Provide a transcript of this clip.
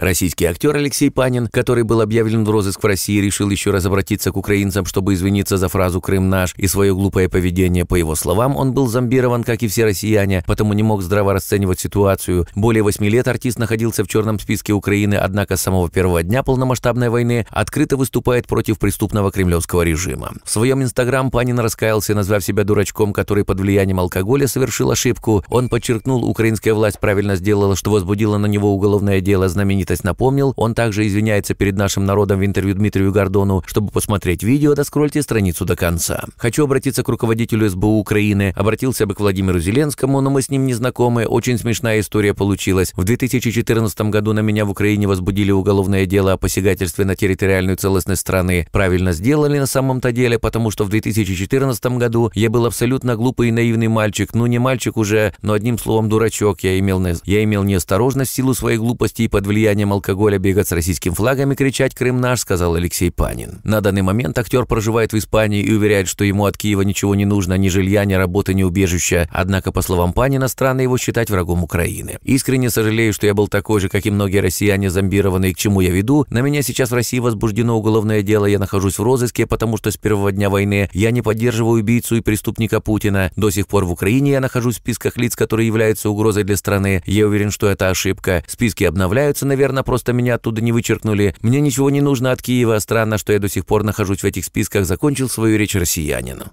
Российский актер Алексей Панин, который был объявлен в розыск в России, решил еще раз обратиться к украинцам, чтобы извиниться за фразу «Крым наш» и свое глупое поведение. По его словам, он был зомбирован, как и все россияне, потому не мог здраво расценивать ситуацию. Более восьми лет артист находился в черном списке Украины, однако с самого первого дня полномасштабной войны открыто выступает против преступного кремлевского режима. В своем инстаграм Панин раскаялся, назвав себя дурачком, который под влиянием алкоголя совершил ошибку. Он подчеркнул, украинская власть правильно сделала, что возбудила на него уголовное дело знаменитого занятость напомнил. Он также извиняется перед нашим народом в интервью Дмитрию Гордону. Чтобы посмотреть видео, доскрольте страницу до конца. Хочу обратиться к руководителю СБУ Украины. Обратился бы к Владимиру Зеленскому, но мы с ним не знакомы. Очень смешная история получилась. В 2014 году на меня в Украине возбудили уголовное дело о посягательстве на территориальную целостность страны. Правильно сделали на самом-то деле, потому что в 2014 году я был абсолютно глупый и наивный мальчик. Ну, не мальчик уже, но одним словом дурачок. Я имел, я имел неосторожность в силу своей глупости и под влиянием употреблением алкоголя, бегать с российским флагом и кричать «Крым наш», сказал Алексей Панин. На данный момент актер проживает в Испании и уверяет, что ему от Киева ничего не нужно, ни жилья, ни работы, ни убежища. Однако, по словам Панина, странно его считать врагом Украины. «Искренне сожалею, что я был такой же, как и многие россияне, зомбированные, к чему я веду. На меня сейчас в России возбуждено уголовное дело, я нахожусь в розыске, потому что с первого дня войны я не поддерживаю убийцу и преступника Путина. До сих пор в Украине я нахожусь в списках лиц, которые являются угрозой для страны. Я уверен, что это ошибка. Списки обновляются на наверное, просто меня оттуда не вычеркнули. Мне ничего не нужно от Киева. Странно, что я до сих пор нахожусь в этих списках», — закончил свою речь россиянину.